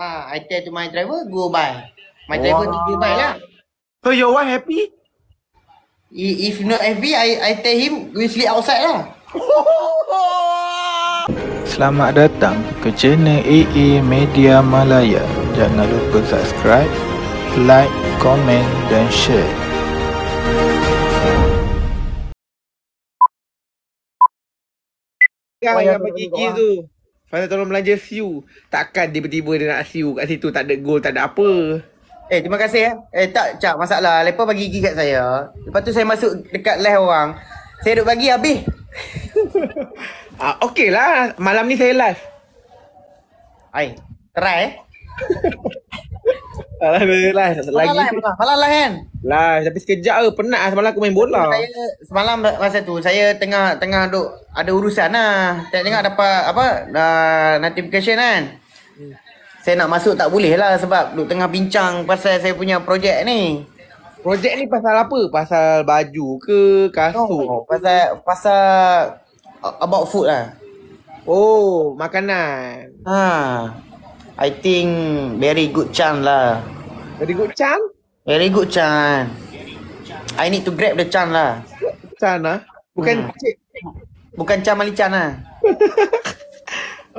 Ah, I tell to my driver, go buy. My wow. driver go buy lah. So your wife happy? If not happy, I I tell him we sleep outside lah. Selamat datang ke channel AA Media Malaya. Jangan lupa subscribe, like, komen dan share. Kau yang pergi tu. Fana tolong belanja siu. Takkan tiba-tiba dia nak siu kat situ. Tak ada goal, tak ada apa. Eh, terima kasih ya. Eh, tak, cak masalah. Lepas bagi gigi kat saya. Lepas tu saya masuk dekat leh orang. Saya duduk bagi habis. ah, okey lah. Malam ni saya live. Hai, try eh. Alah, lah, live, lagi. Malam lah kan? Lah, tapi sekejap ke penat lah semalam aku main bola. Saya, semalam lah, masa tu, saya tengah tengah duk ada urusan lah. Tengah tengah dapat apa, uh, notification kan? Hmm. Saya nak masuk tak boleh lah sebab duk tengah bincang pasal saya punya projek ni. Projek ni pasal apa? Pasal baju ke kasut? No, pasal, pasal about food lah. Oh, makanan. Haa. I think very good chan lah. Very good chan? Very good chan. I need to grab the lah. Ah? Hmm. chan lah. Chance lah? Bukan hmm. cik. Bukan chance mali chance lah.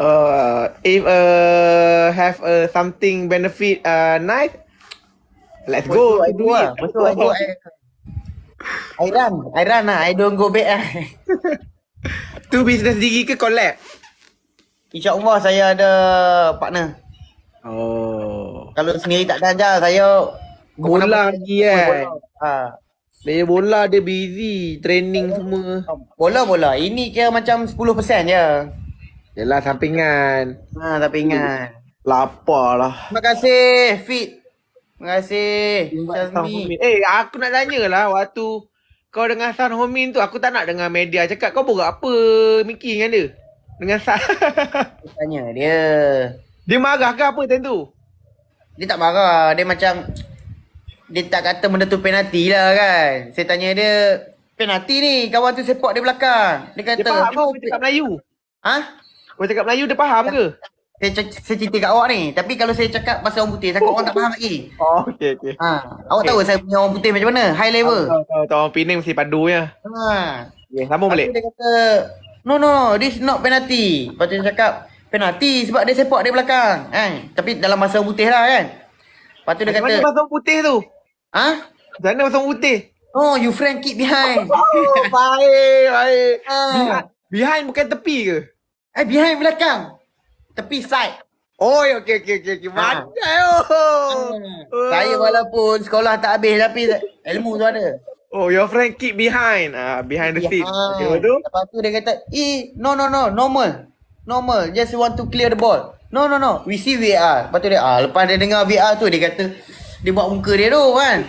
uh, if uh, have uh, something benefit uh, knife, let's go. I do lah. Betul, I do lah. I run. I run lah. I don't go back lah. tu business diri ke collab? InsyaAllah saya ada partner. Oh. Kalau sendiri tak ajar saya bola lagi eh. Bola. Ha. Dia bola dia busy training bola. semua. Bola bola. Ini kira macam 10% je. Yalah sampingan. Ha sampingan. Laparlah. Terima kasih Fit. Terima kasih. Eh aku nak tanya lah waktu kau dengan San Homin tu aku tak nak dengar media cakap kau buat apa Mickey dengan dia? Dengan San. Tanya dia. Dia marah ke apa tentu? Dia tak marah. Dia macam dia tak kata benda tu penalti lah kan. Saya tanya dia, penalti ni kawan tu sepak dia belakang. Dia kata, dia faham ke pe- cakap Melayu? Ha? Kau cakap Melayu dia faham ke? Saya, c- saya cerita kat awak ni. Tapi kalau saya cakap pasal orang putih, takut orang tak faham lagi. Oh, okey, okey. Ha. Awak tahu saya punya orang putih macam mana? High level. Tahu, tahu, Orang Penang mesti padu ya. Ha. Okay, sambung balik. Dia kata, no, no, this not penalty. Lepas tu dia cakap, penalti sebab dia sepak dia belakang Eh, tapi dalam masa putih lah kan lepas tu dia kata mana masa putih tu ha dan masa putih oh you friend keep behind oh, baik baik ah. behind bukan tepi ke eh behind belakang tepi side Oh, okey, okey, okey. Okay. Mana ha. oh. Ha. Saya walaupun sekolah tak habis tapi ilmu tu ada. Oh, your friend keep behind. Ah, behind the behind. seat. Okay, betul? Lepas tu dia kata, eh, no, no, no, normal normal just want to clear the ball no no no we see VAR lepas tu dia ah lepas dia dengar VAR tu dia kata dia buat muka dia tu kan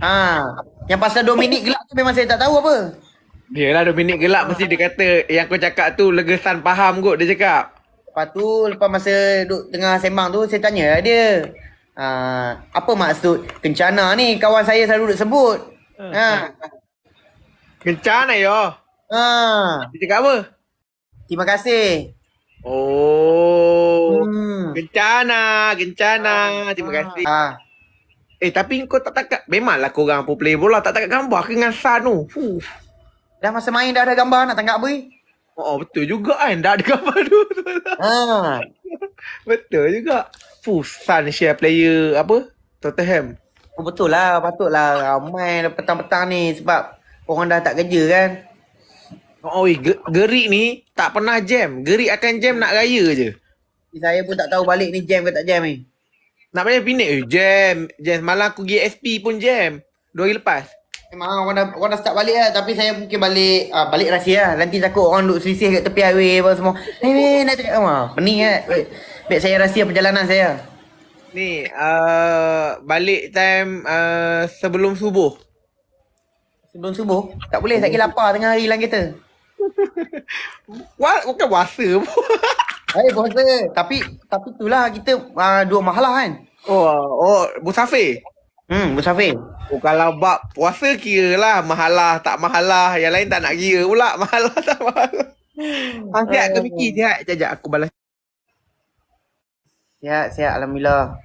Ah, yang pasal Dominic gelap tu memang saya tak tahu apa Dia lah Dominic gelap mesti dia kata yang kau cakap tu legesan faham kot dia cakap Lepas tu lepas masa duduk tengah sembang tu saya tanya lah dia uh, Apa maksud kencana ni kawan saya selalu duduk sebut uh, ha. Kencana yo. Ha. Uh. Dia cakap apa? Terima kasih. Oh. Hmm. Gencana, gencana. Ah. Terima kasih. Ha. Eh tapi kau tak takat Memanglah kau orang pun play bola Tak takat gambar Aku dengan Sun tu Fuh. Dah masa main dah ada gambar Nak tangkap beri Oh betul juga kan Dah ada gambar tu ha. betul juga Fuh Sun share player Apa Tottenham oh, Betul lah Patutlah ramai lah Petang-petang ni Sebab Orang dah tak kerja kan Oh, gerik ni tak pernah jam. Gerik akan jam nak raya je. Saya pun tak tahu balik ni jam ke tak jam ni. Nak balik pinik? Eh, jam. Jam. Malah aku pergi SP pun jam. Dua hari lepas. Memang orang dah, orang dah start balik lah. Tapi saya mungkin balik uh, balik rahsia lah. Nanti takut orang duduk selisih kat tepi highway apa semua. Hei, eh, hey, nak cakap apa? Pening kan? Baik saya rahsia perjalanan saya. Ni, uh, balik time uh, sebelum subuh. Sebelum subuh? Tak boleh, sakit lapar tengah hari hilang kereta. Wah, bukan puasa pun. Hai, puasa. Tapi tapi lah kita uh, dua mahalah kan. Oh, oh, musafir. Hmm, musafir. Oh, kalau bab puasa kira lah mahalah tak mahalah. Yang lain tak nak kira pula mahalah tak mahalah. Hmm. Ah, sihat ke fikir sihat. Jajak aku balas. Sihat, sihat. Alhamdulillah.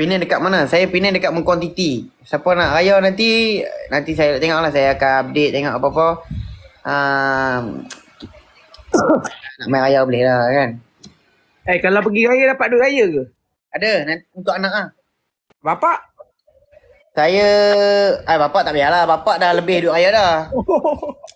Pinang dekat mana? Saya pinang dekat Mekong Titi. Siapa nak raya nanti, nanti saya tengok lah. Saya akan update tengok apa-apa. Um, nak main raya boleh lah kan. Eh, kalau pergi raya dapat duit raya ke? Ada, nanti, untuk anak lah. Bapak? Saya, ay, eh, bapak tak biarlah. Bapak dah lebih duit raya dah.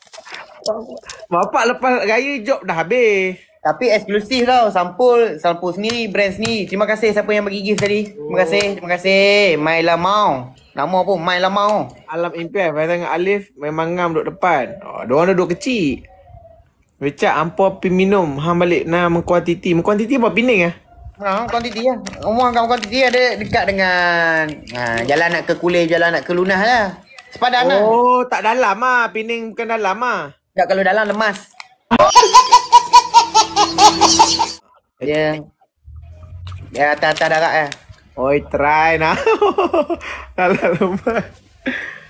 bapak lepas raya job dah habis. Tapi eksklusif tau Sampul Sampul sendiri Brand sendiri Terima kasih siapa yang bagi gift tadi Terima kasih oh. Terima kasih My Lamau Nama apa? My Lamau Alam impian Saya tengok Alif Memang ngam duduk depan oh, Diorang duduk kecil Wecak Ampua pergi minum Hang balik Nah mengkuah titi apa? Pining lah Ha, nah, kuantiti lah. Ya. Rumah kat kuantiti ada dekat dengan ha, jalan nak ke Kulih, jalan nak ke Lunah lah. Sepadan oh, lah. Oh, tak dalam lah. Pening bukan dalam lah. Tak kalau dalam lemas. Ya, ya tak tak ada kak eh Oi try nah Alah lupa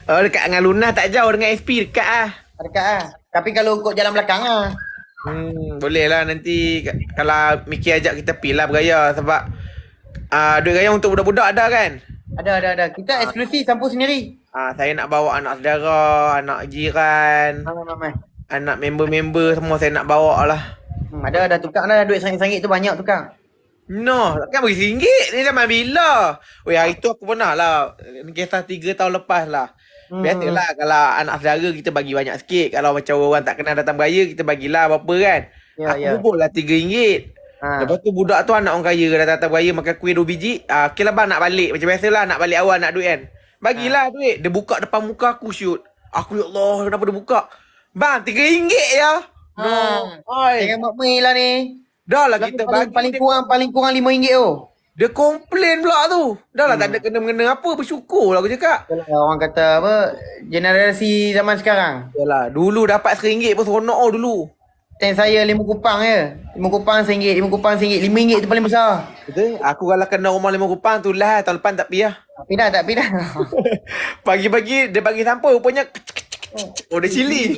Oh dekat dengan Luna tak jauh dengan SP dekat ah Dekat ah Tapi kalau ikut jalan belakang ah Hmm, boleh lah nanti kalau Mickey ajak kita pergi lah beraya sebab uh, duit raya untuk budak-budak ada kan? Ada, ada, ada. Kita ah. eksklusif ha. sampul sendiri. Ah, saya nak bawa anak saudara, anak jiran, ha, ha, ha, anak member-member semua saya nak bawa lah. Hmm, ada dah tukar ada lah, duit sangit-sangit tu banyak tukar. No, takkan bagi ringgit ni zaman bila. Weh, hari tu aku pernah lah. Kisah tiga tahun lepas lah. Hmm. Biasalah kalau anak saudara kita bagi banyak sikit. Kalau macam orang tak kenal datang beraya, kita bagilah apa-apa kan. Ya, aku ya. bubuklah tiga ringgit. Ha. Lepas tu budak tu anak orang kaya datang datang beraya makan kuih dua biji. Uh, ah, okay lah bang nak balik. Macam biasalah nak balik awal nak duit kan. Bagilah ha. duit. Dia buka depan muka aku shoot. Aku ya Allah kenapa dia buka. Bang, tiga ringgit ya. No. Ah. Oi. Jangan buat main lah ni. Dah lah kita paling, bagi. Paling kurang, paling kurang RM5 tu. Dia komplain pula tu. Dah lah tak ada hmm. kena-mengena apa. Bersyukur lah aku cakap. Yalah, orang kata apa, generasi zaman sekarang. Yalah, dulu dapat RM1 pun seronok oh, dulu. Tank saya lima kupang je. Lima kupang RM1, lima kupang RM1. Lima ringgit tu paling besar. Betul? Aku kalau kena rumah lima kupang tu lah. Tahun depan tak pergi Tak pindah, tak pindah. Pagi-pagi dia bagi sampah rupanya. Oh, oh dia cili.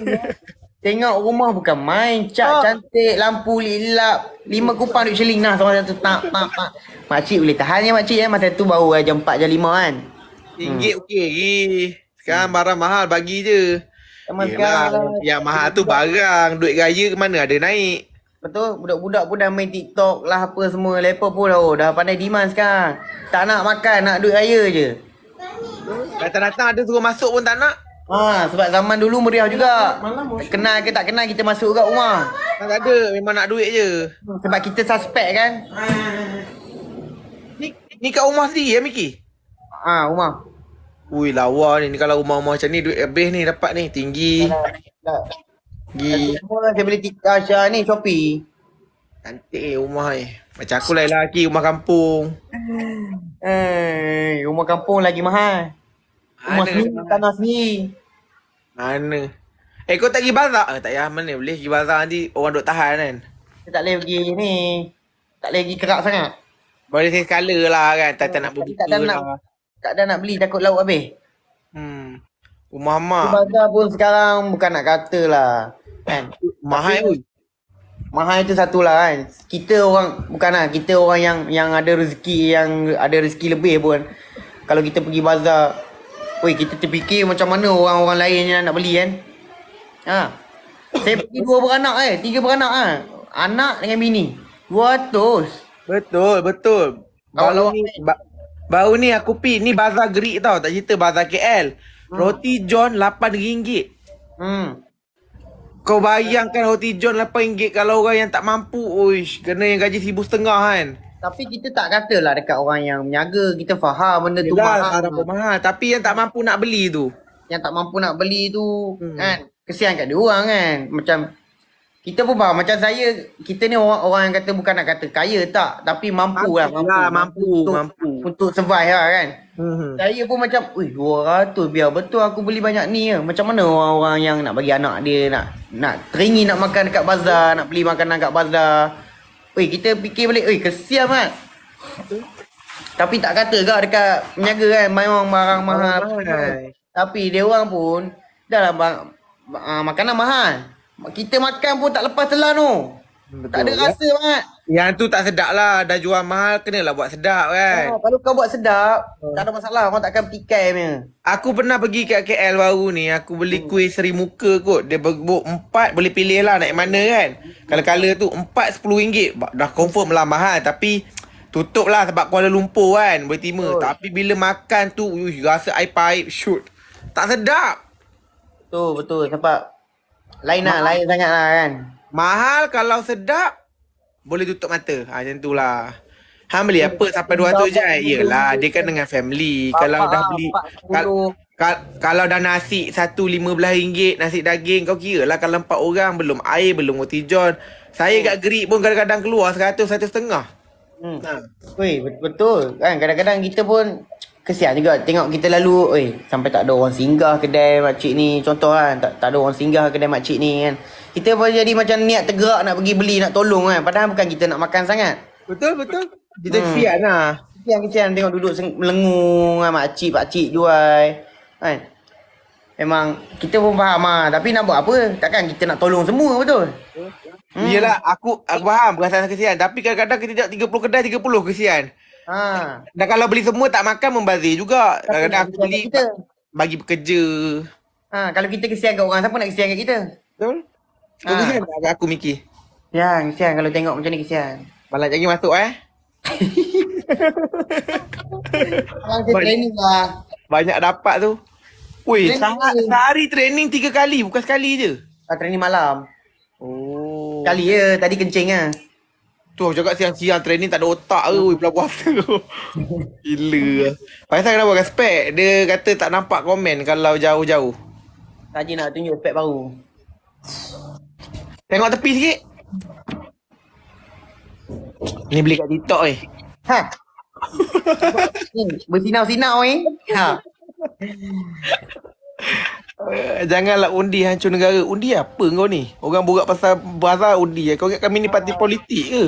Tengok rumah bukan main, cak oh. Ah. cantik, lampu lilap, lima kupang duit celing. Nah, sama satu tak, tak, tak. Makcik boleh tahan ya makcik ya, eh. masa tu baru eh, jam 4, jam 5 kan. Ringgit hmm. okey, okay. Sekarang hmm. barang mahal bagi je. Yelah, ya yang mahal tu barang, duit raya ke mana ada naik. Betul, budak-budak pun dah main TikTok lah apa semua, lepak pun oh. dah pandai demand sekarang. Tak nak makan, nak duit raya je. Datang-datang ada suruh masuk pun tak nak. Ha, sebab zaman dulu meriah juga. Kenal ke tak kenal kita masuk kat rumah. Tak ada, memang nak duit je. Sebab kita suspek kan. Ni ni kat rumah sendiri ya Miki? Ha, rumah. Ui lawa ni, ni kalau rumah-rumah macam ni duit habis ni dapat ni, tinggi. Tinggi. Saya beli tiket Asia ni Shopee. Cantik rumah ni. Macam aku lain lagi rumah kampung. Eh, rumah kampung lagi mahal. Rumah sini bukan asli. Mana? Eh kau tak pergi bazar? Eh, tak payah mana boleh pergi bazar nanti orang duk tahan kan? tak boleh pergi ni. Tak boleh pergi kerak sangat. Boleh sekali skala lah kan. Tak, tak hmm, nak beli. tak, tak nak, lah. tak ada nak beli takut lauk habis. Hmm. Rumah mak. Bazar pun sekarang bukan nak kata lah. Kan? Mahal pun. Mahal itu satu lah kan. Kita orang, bukan lah. Kita orang yang yang ada rezeki, yang ada rezeki lebih pun. Kalau kita pergi bazar, Oi, kita terfikir macam mana orang-orang lain yang nak beli kan? Ha. Saya pergi dua beranak eh, tiga beranak ah. Ha? Anak dengan bini. 200. Betul, betul. Baru Kalau ni eh? ba- baru ni aku pi ni bazar Greek tau, tak cerita bazar KL. Hmm. Roti John RM8. Hmm. Kau bayangkan roti John RM8 kalau orang yang tak mampu, uish, kena yang gaji RM1,500 kan? Tapi kita tak kata lah, dekat orang yang meniaga kita faham benda Yelah, tu mahal. Yalah mahal tapi yang tak mampu nak beli tu. Yang tak mampu nak beli tu hmm. kan kesian kat dia orang kan. Macam kita pun faham macam saya kita ni orang orang yang kata bukan nak kata kaya tak tapi mampu lah mampu lah, mampu, mampu, untuk, mampu. untuk survive lah kan. Hmm. Saya pun macam ui 200 biar betul aku beli banyak ni ke. Ya. Macam mana orang-orang yang nak bagi anak dia nak nak teringin nak makan dekat bazar, nak beli makanan dekat bazar. Weh, kita fikir balik. Weh, kesian kan? Tapi tak kata kak dekat peniaga kan, orang barang mahal. Tapi dia orang pun, dah lah bang, ah, makanan mahal. Kita makan pun tak lepas telan tu. Oh. tak ada ya? rasa, Mat. Yang tu tak sedap lah. Dah jual mahal, kenalah buat sedap kan. Oh, kalau kau buat sedap, hmm. tak ada masalah. Orang takkan petikai ni. Aku pernah pergi kat KL baru ni. Aku beli hmm. kuih seri muka kot. Dia berbuk empat, boleh pilih lah nak mana kan. Kalau color tu empat, sepuluh ringgit. Dah confirm lah mahal. Tapi, tutup lah sebab Kuala Lumpur kan. Boleh terima. Oh. Tapi bila makan tu, uyuh, rasa air pipe, shoot. Tak sedap. Betul, betul. Sebab, lain lah. Lain sangat lah kan. Mahal kalau sedap, boleh tutup mata. Ha macam itulah. Ha beli apa sampai dua 200 je? Iyalah, dia kan dengan family. Papa, kalau dah beli kal- kal- kalau dah nasi satu lima belah ringgit nasi daging kau kira lah kalau empat orang belum air belum roti john saya oh. kat grip pun kadang-kadang keluar seratus satu setengah hmm. ha. Ui, betul kan kadang-kadang kita pun kesian juga tengok kita lalu oi sampai tak ada orang singgah kedai makcik ni contoh kan tak, tak ada orang singgah kedai makcik ni kan kita pun jadi macam niat tergerak nak pergi beli nak tolong kan padahal bukan kita nak makan sangat betul betul kita hmm. kesian lah kesian kesian tengok duduk melengung kan makcik pakcik jual kan memang kita pun faham lah tapi nak buat apa takkan kita nak tolong semua betul hmm. Yelah, aku aku faham perasaan kesian. Tapi kadang-kadang kita tengok 30 kedai, 30 kesian. Ha. Dan kalau beli semua tak makan membazir juga. Kadang-kadang aku beli kita. bagi pekerja. Ha, kalau kita kesian kat orang, siapa nak kesian kat kita? Betul? Kau ha. kesian kat aku, mikir. Ya, kesian kalau tengok macam ni kesian. Balak jangan masuk eh. training Banyak dapat tu. Ui, sangat sehari training tiga kali, bukan sekali je. Ah, training malam. Oh. Kali ya, tadi kencing lah. Tu aku cakap siang-siang training tak ada otak ke oh. pula puasa tu. Gila. Faisal kenapa pakai spek? Dia kata tak nampak komen kalau jauh-jauh. Tadi nak tunjuk spek baru. Tengok tepi sikit. Ni beli kat TikTok eh. Ha. Bersinau-sinau eh. Ha. Eh, janganlah undi hancur negara. Undi apa kau ni? Orang borak pasal bazar undi. Eh. Kau ingat kami ni parti politik ke?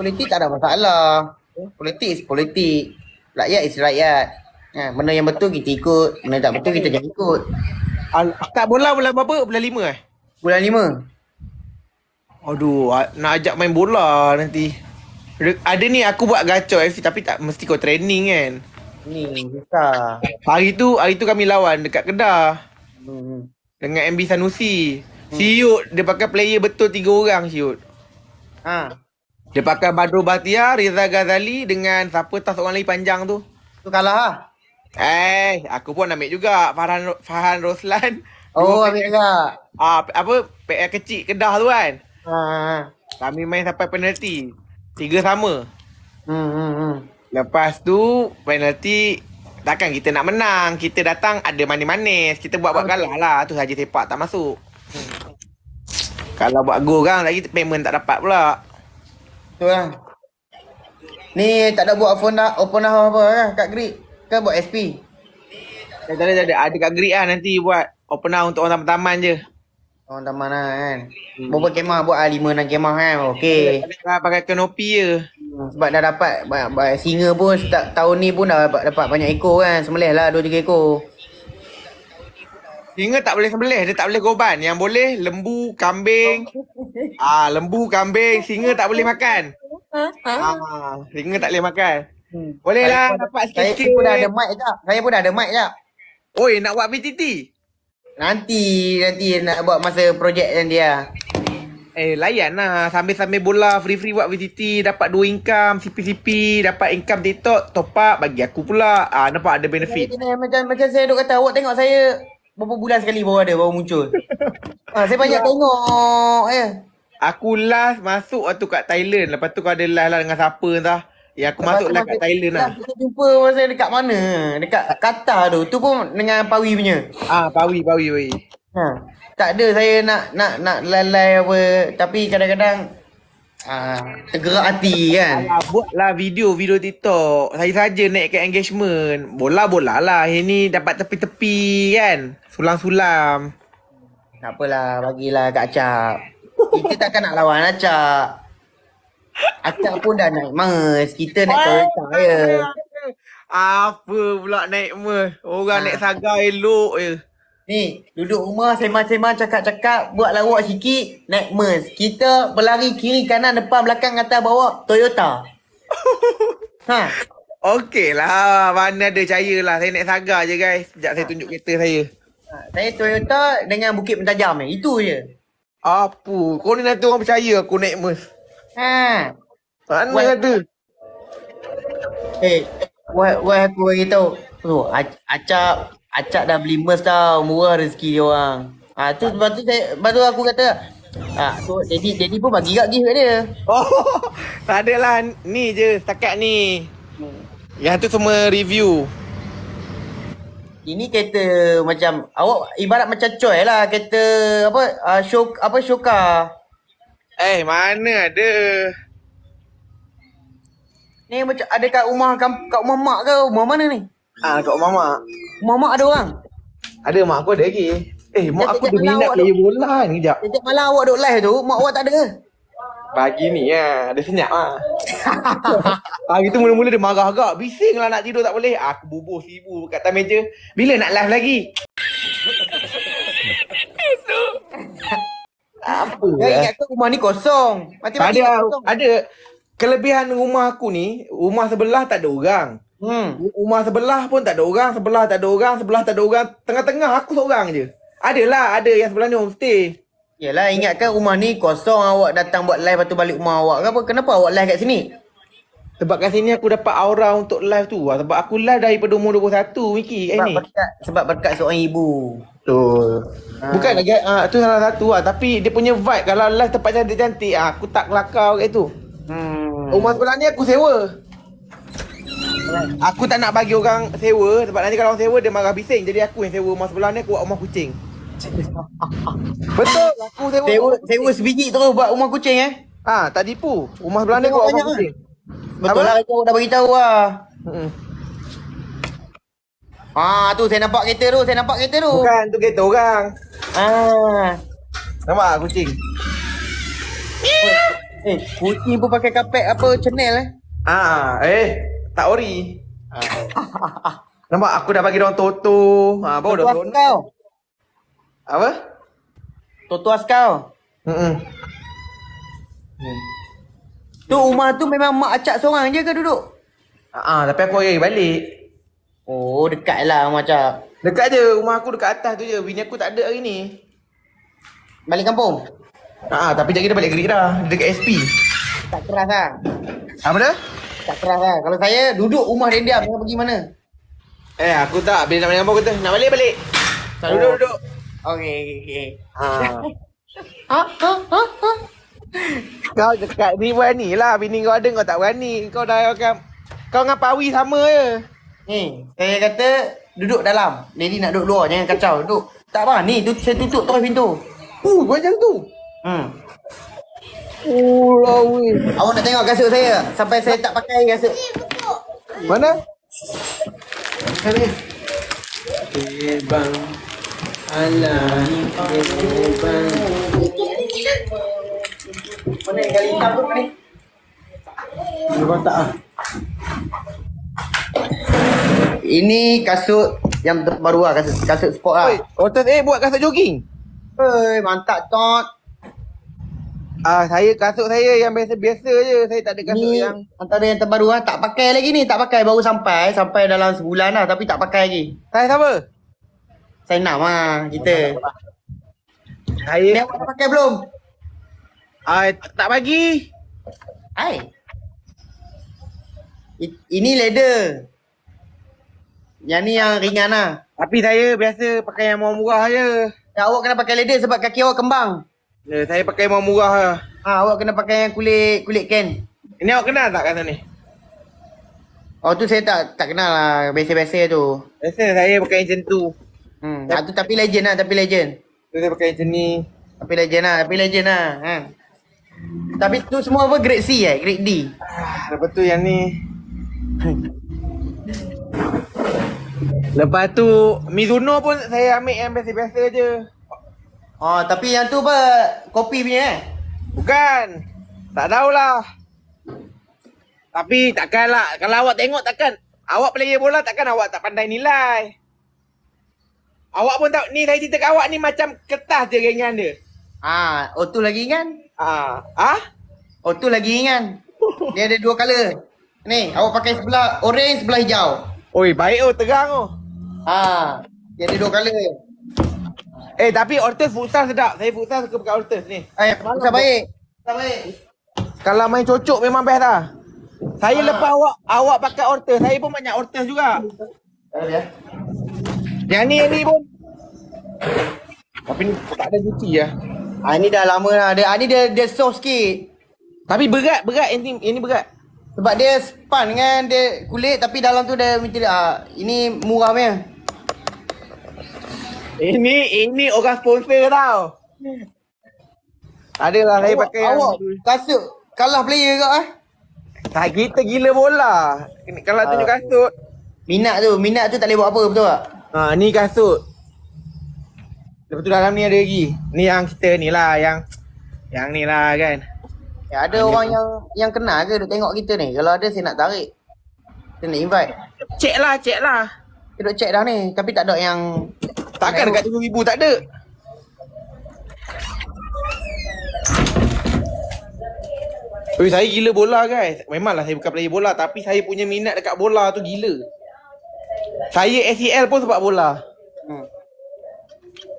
Politik tak ada masalah. Politik is politik. Rakyat is rakyat. Ha, benda yang betul kita ikut. Benda tak betul kita jangan ikut. Al tak bola bulan berapa? Bulan lima eh? Bulan lima. Aduh, nak ajak main bola nanti. Ada ni aku buat gacor FC tapi tak mesti kau training kan. Ni susah. Hari tu hari tu kami lawan dekat Kedah. Hmm. Dengan MB Sanusi. Hmm. Siut dia pakai player betul tiga orang Siut. Ha. Dia pakai Badru Batia, Riza Ghazali dengan siapa tas orang lagi panjang tu. Tu kalah ha? Eh, aku pun ambil juga Farhan Farhan Roslan. Oh, ambil juga. Ah, apa PR kecil Kedah tu kan? Ha, ha, ha. Kami main sampai penalti. Tiga sama. Hmm hmm hmm. Lepas tu penalti Takkan kita nak menang Kita datang ada manis-manis Kita buat-buat galah lah Tu saja sepak tak masuk Kalau buat go kan Lagi payment tak dapat pula Betul lah Ni tak ada buat phone Open lah apa lah kat grid Ke buat SP Tak ada tak ada Ada kat grid lah nanti buat Open lah untuk orang taman je Orang taman lah kan hmm. Berapa kemah buat lah 5-6 kemah kan Okay Pakai kanopi je sebab dah dapat banyak, banyak singa pun setiap tahun ni pun dah dapat, dapat banyak ekor kan. Semelih lah 2 3 ekor. Singa tak boleh sembelih, dia tak boleh goban. Yang boleh lembu, kambing. ah, lembu, kambing, singa tak boleh makan. Ha, ha. Ah, singa tak boleh makan. Hmm. Boleh lah dapat sikit-sikit pun dah ada mic dah. Saya pun dah ada mic dah. Oi, nak buat VTT? Nanti, nanti nak buat masa projek dia. Eh layan lah Sambil-sambil bola Free-free buat VTT Dapat dua income CP-CP Dapat income TikTok Top up Bagi aku pula ah, Nampak ada benefit Macam macam saya duk kata Awak tengok saya Berapa bulan sekali baru ada Baru muncul ah, Saya banyak tengok eh. Aku last masuk waktu kat Thailand Lepas tu kau ada last lah dengan siapa entah Ya aku masuk lah kat Thailand lah ya, Kita jumpa masa dekat mana Dekat Qatar tu Tu pun dengan Pawi punya Ah Pawi Pawi Pawi Ha tak ada saya nak nak nak lalai apa tapi kadang-kadang Ah, tergerak hati kan. Alah, buatlah video video TikTok. Saya saja naik ke engagement. Bola bola lah. Ini dapat tepi-tepi kan. Sulam-sulam. Tak apalah, bagilah kat Acap. Kita takkan nak lawan Acap. Acap pun dah naik mas. Kita naik kereta je. Apa pula naik mas? Orang ha. naik saga elok je. Ni, duduk rumah semang-semang cakap-cakap, buat lawak sikit, naik mes. Kita berlari kiri kanan depan belakang atas bawa Toyota. ha. Okey lah, mana ada caya lah. Saya naik saga je guys. Sekejap saya tunjuk kereta saya. Ha, saya Toyota dengan Bukit Mentajam ni. Eh. Itu je. Apa? Kau ni nanti orang percaya aku naik mus? Ha. Mana Wai... ada? Eh, hey, wah aku beritahu. Tu, acak Acak dah beli merch tau. Murah rezeki dia orang. Ha tu lepas tu saya lepas aku kata Ha, so jadi jadi pun bagi gak gift kat dia. Oh, tak lah ni je setakat ni. Yang tu semua review. Ini kereta macam awak ibarat macam coy lah kereta apa uh, ah, shok apa shoka. Eh, mana ada? Ni macam ada kat rumah kat rumah mak ke? Rumah mana ni? Ah, kat rumah mak. Rumah mak ada orang? Ada, mak aku ada lagi. Eh, mak aku dia minat player bola ni kejap. Sejak malam awak duk live tu, mak awak tak ada ke? Pagi ni ya, dia senyap ah. Ha. Pagi tu mula-mula dia marah agak. lah nak tidur tak boleh. Ah, aku bubuh sibu kat atas meja. Bila nak live lagi? Apa? Ya, ingat aku rumah ni kosong. Mati-mati ada, kosong. ada. Kelebihan rumah aku ni, rumah sebelah tak ada orang. Hmm. Rumah sebelah pun tak ada orang, sebelah tak ada orang, sebelah tak ada orang, tengah-tengah aku seorang je. Adalah, ada yang sebelah ni homestay. Yalah, ingatkan rumah ni kosong awak datang buat live atau balik rumah awak Kenapa? Kenapa awak live kat sini? Sebab kat sini aku dapat aura untuk live tu. Ah, sebab aku live daripada umur 21, Miki. Eh, sebab, ni. Berkat, sebab berkat seorang ibu. Betul. Ah. Bukan lagi, uh, tu salah satu lah. Tapi dia punya vibe kalau live tempat cantik-cantik, aku tak kelakar kat tu. Hmm. Rumah sebelah ni aku sewa. Aku tak nak bagi orang sewa sebab nanti kalau orang sewa dia marah bising. Jadi aku yang sewa rumah sebelah ni aku buat rumah kucing. Betul. Aku sewa. Sewa, sewa sebiji terus buat rumah kucing eh. Ha, tak tipu. Rumah sebelah ni aku buat rumah kucing. Eh? Betul lah aku dah bagi tahu lah. Ha, ah, tu saya nampak kereta tu, saya nampak kereta tu. Bukan, tu kereta orang. Ha. Ah. Nampak kucing. Eh, kucing pun pakai kapek apa, channel eh. Ah, eh tak ori. Ah. Nampak aku dah bagi dia orang Toto. Ha baru dah turun. Kau. Apa? Toto Askau. Hmm. Tu rumah tu memang mak acak seorang je ke duduk? Ha ah, tapi aku ori balik. Oh, dekatlah rumah acak. Dekat je, rumah aku dekat atas tu je. Bini aku tak ada hari ni. Balik kampung. Ha ah, tapi jap dia balik gerik dah. Dekat SP. Tak keras ah. Apa dah? Tak keras lah. Kalau saya duduk rumah dia diam, pergi mana? Eh, aku tak. Bila nak balik nombor kata, nak balik, balik. Tak oh. duduk, duduk. Okey, okey, okey. Ha. Ha, ha, ha, ha, Kau dekat ni berani lah. Bini kau ada, kau tak berani. Kau dah akan... Kau dengan Pawi sama je. Ya? Ni, saya kata duduk dalam. Lady nak duduk luar, jangan kacau. Duduk. Tak apa, ni tu, saya tutup terus pintu. Uh, macam tu. Hmm. Ulawi. Awak nak tengok kasut saya sampai saya tak pakai kasut. Mana? Sini. Okay, bang. Alah, ini okay, Mana yang kali hitam tu ni? Ini batak ah. Ini kasut yang baru lah, kasut, kasut sport lah. Oi, Orton eh buat kasut jogging. Hei, mantap, Tot. Ah, saya kasut saya yang biasa-biasa je. Saya tak ada kasut ni yang antara yang terbaru ah, tak pakai lagi ni. Tak pakai baru sampai, sampai dalam sebulan lah tapi tak pakai lagi. Saya siapa? Saya nama mah kita. Saya Dia tak pakai belum? Ah, tak bagi. Hai. Ini leather. Yang ni yang ringan lah. Tapi saya biasa pakai yang murah-murah je. Ya, awak kena pakai leather sebab kaki awak kembang. Eh, saya pakai mahu murah lah. Ha, awak kena pakai yang kulit, kulit ken. Ini awak kenal tak kata ni? Oh, tu saya tak tak kenal lah. Biasa-biasa tu. Biasa saya pakai macam tu. Hmm, ha, tu tapi legend lah, tapi legend. Tu saya pakai macam ni. Tapi legend lah, tapi legend lah. Ha. Tapi tu semua apa grade C eh? grade D. Ah, lepas tu yang ni. lepas tu Mizuno pun saya ambil yang biasa-biasa je. Ah, oh, tapi yang tu apa? Kopi punya eh? Bukan. Tak tahulah. Tapi takkanlah. Kalau awak tengok takkan. Awak player bola takkan awak tak pandai nilai. Awak pun tahu ni saya cerita awak ni macam kertas je ringan dia. Ah, ha, oh tu lagi ringan. Ah, ha? Ah? Oh tu lagi ringan. Dia ada dua color. Ni, awak pakai sebelah orange, sebelah hijau. Oi, baik oh terang oh. Ah, ha, dia ada dua color. Eh tapi Ortiz futsal sedap. Saya futsal suka dekat Ortiz ni. Eh, futsal baik. Futsal baik. Kalau main cocok memang best dah. Saya ha. lepas awak awak pakai Ortiz, saya pun banyak Ortiz juga. Ya. Yang ni yang ni pun. Tapi ni tak ada cuci ya. Ah ini dah lama dah. Dia ah, ni dia dia soft sikit. Tapi berat berat ini ini berat. Sebab dia span dengan dia kulit tapi dalam tu dia ah ini murah punya. Ini ini orang sponsor tau. Ada lah saya pakai awak yang kasut. Kalah player ke eh? Tak kita gila bola. Kalau tunjuk ah. kasut. Minat tu, minat tu tak boleh buat apa betul tak? Ha ni kasut. Lepas tu dalam ni ada lagi. Ni yang kita ni lah yang yang ni lah kan. Ya, ada ha, orang yang yang kenal ke duk tengok kita ni? Kalau ada saya nak tarik. Saya nak invite. Check lah, check lah. Kita check dah ni. Tapi tak ada yang Takkan dekat RM7,000 tak ada Ui, saya gila bola guys Memanglah saya bukan player bola Tapi saya punya minat dekat bola tu gila Saya SEL pun sebab bola hmm.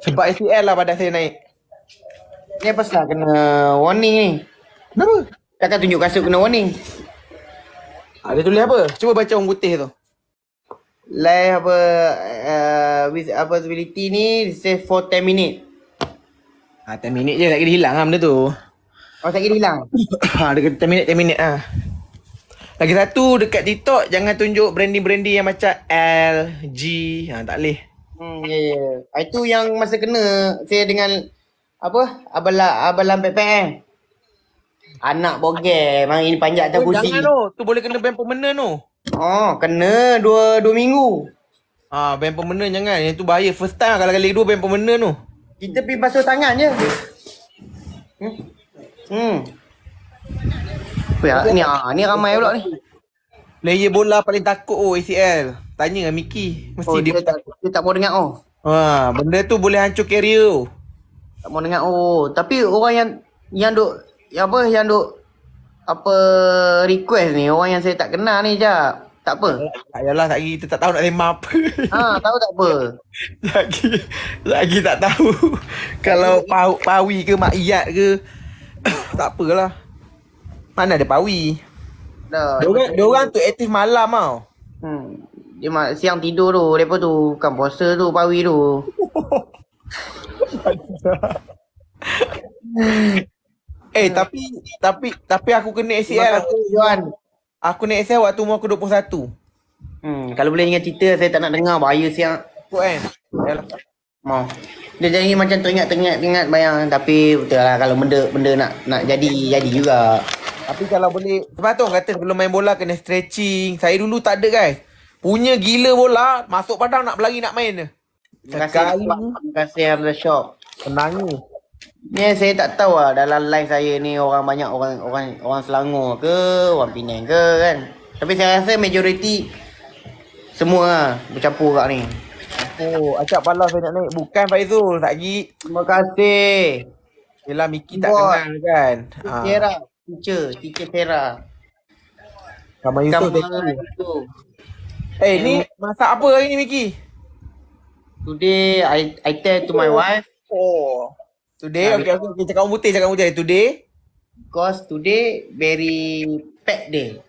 Sebab SEL lah pada saya naik Ni apa sah kena warning ni? Kenapa? Takkan tunjuk kasut kena warning Ada ah, Dia tulis apa? Cuba baca orang putih tu live apa uh, with apa ability ni save for 10 minit. ha, ah, 10 minit je lagi kira hilang lah benda tu. Oh tak kira hilang. ah ha, dekat 10 minit 10 minit ah. Ha. Lagi satu dekat TikTok jangan tunjuk branding-branding yang macam L, G. Ha, tak leh. Hmm ya yeah, ya. Yeah. Itu yang masa kena saya dengan apa? Abalah abalah PPE. Eh. Anak bogel, mang ini panjang tak oh, kursi. Jangan tu, tu boleh kena ban pemenang tu. Oh, kena dua dua minggu. Ah, ha, band permanent jangan. Yang tu bahaya first time lah kalau kali kedua band permanent tu. Kita pergi basuh tangan je. Hmm. Hmm. Ya, ni ah, ni ramai pula ni. Player bola paling takut oh ACL. Tanya dengan Mickey. Mesti oh, dia, dia, tak, dia tak mau dengar oh. Ha, benda tu boleh hancur career Tak mau dengar oh. Tapi orang yang yang duk yang apa yang duk apa request ni orang yang saya tak kenal ni je. Tak apa. Tak yalah tak lagi kita tak tahu nak tema apa. Ha, tahu tak apa. lagi lagi tak tahu. Kalau pau pawi ke mak iat ke tak apalah. Mana ada pawi. Dah. Orang dia orang tu aktif malam tau. Hmm. Dia mak siang tidur tu, depa tu kan puasa tu pawi tu. Eh hmm. tapi tapi tapi aku kena ACL lah. Terima aku Johan. Aku kena ACL lah waktu umur aku 21. Hmm kalau boleh ingat cerita saya tak nak dengar bahaya siang. Aku kan. Eh. Mau. Dia jadi macam teringat-teringat ingat bayang tapi betul lah kalau benda benda nak nak jadi jadi juga. Tapi kalau boleh sebab tu kata sebelum main bola kena stretching. Saya dulu tak ada guys. Punya gila bola masuk padang nak berlari nak main. Terima kasih. Terima kasih Abdul Syok. Menangis. Ni yeah, saya tak tahu lah dalam live saya ni orang banyak orang orang orang Selangor ke, orang Penang ke kan. Tapi saya rasa majoriti semua lah bercampur kat ni. Oh, acak balas saya nak naik. Bukan Faizul, tak pergi. Terima kasih. Yelah Miki tak Buat. kenal kan. Tera, ha. Tera, teacher, Tera. itu Yusuf. Eh, hey, ni masak apa hari ni Miki? Today, I I tell to my oh. wife. Oh. Today, ah, okay, okay, cakap orang putih, cakap orang putih. Today? Because today, very packed day.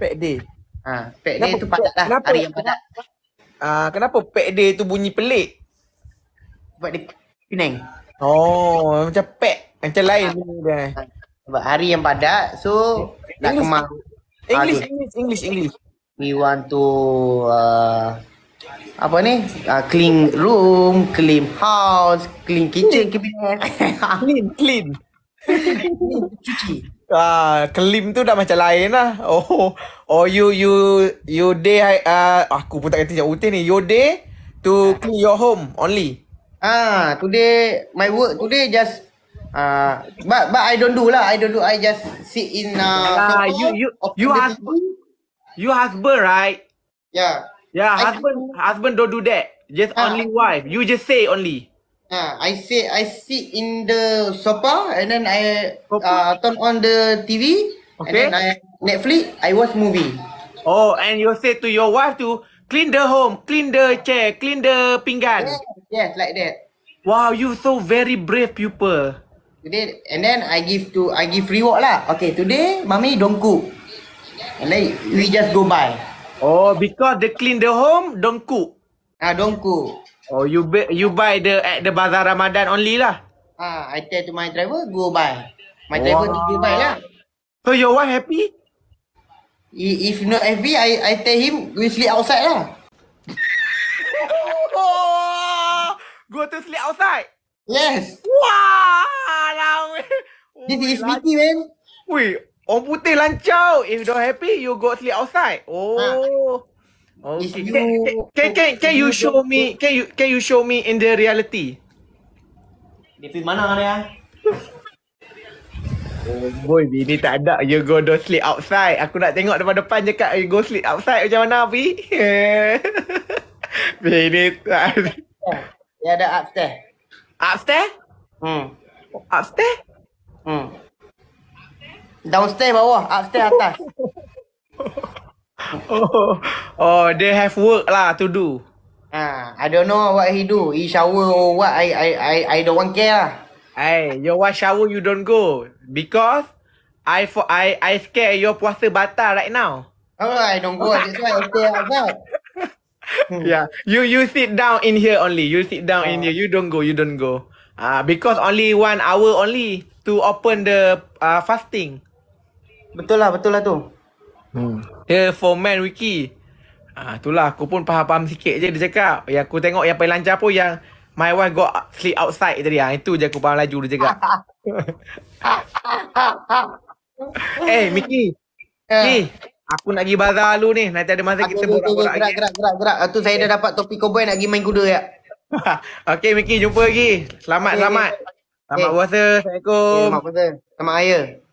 Packed day? Ha, packed day tu padat lah, kenapa? hari yang padat. Ah, kenapa packed day tu bunyi pelik? Sebab dia Penang. Oh, macam pack. Macam ha. lain bunyi Sebab hari yang padat, so English. nak kemar. English, English, English, English. We want to uh, apa ni? Uh, clean room, clean house, clean kitchen, clean, clean, clean. cuci. Ah, clean tu dah macam lain lah. Oh, oh you you you day uh, aku pun tak kata jauh rutin ni. You day to clean your home only. Ah, today my work today just uh, but but I don't do lah. I don't do. I just sit in uh, uh you you you husband. You husband, right? Yeah. Yeah, husband, I, husband don't do that. Just uh, only wife. You just say only. Ah, uh, I say I sit in the sofa and then I uh, turn on the TV. Okay. And then I Netflix. I watch movie. Oh, and you say to your wife to clean the home, clean the chair, clean the pinggan. Yes, yes like that. Wow, you so very brave people. Today and then I give to I give reward lah. Okay, today mommy don't cook. And then we just go buy. Oh, because they clean the home, don't cook. Ah, uh, don't cook. Oh, you buy you buy the at the bazar Ramadan only lah. Ah, uh, I tell to my driver go buy. My wow. driver to buy lah. So your wife happy? If not happy, I I tell him we sleep outside lah. go to sleep outside. Yes. Wow, lah. This is Mickey man. Wait. Orang putih lancau. If you don't happy, you go sleep outside. Oh. Ha. Okay. can, can, can, can you, show me? Can you can you show me in the reality? Di film mana ni ya? Oh boy, ini tak ada. You go to sleep outside. Aku nak tengok depan-depan je kat you go sleep outside macam mana, Bi. Ini tak ada. Dia ada upstairs. Upstairs? Hmm. Upstairs? Hmm. Downstairs bawah, upstairs atas. oh, oh, they have work lah to do. Ah, I don't know what he do. He shower or what? I I I I don't want care lah. Hey, your wife shower you don't go because I for I I scare your puasa batal right now. Oh, I don't go. That's why okay lah. yeah, you you sit down in here only. You sit down uh. in here. You don't go. You don't go. Ah, uh, because only one hour only to open the uh, fasting. Betul lah, betul lah tu. Hmm. Yeah, for man Wiki. Ah, itulah aku pun faham-faham sikit je dia cakap. Ya aku tengok yang paling lancar pun yang my wife got sleep outside tadi ah. Itu je aku faham laju dia cakap. eh, hey, Miki. Yeah. Ni, aku nak pergi bazar lu ni. Nanti ada masa kita buat gerak, gerak gerak gerak gerak. tu saya dah dapat topi cowboy nak pergi main kuda ya. Okey Miki, jumpa lagi. Selamat okay. selamat. Selamat puasa. Okay. Assalamualaikum. Selamat puasa. Selamat raya.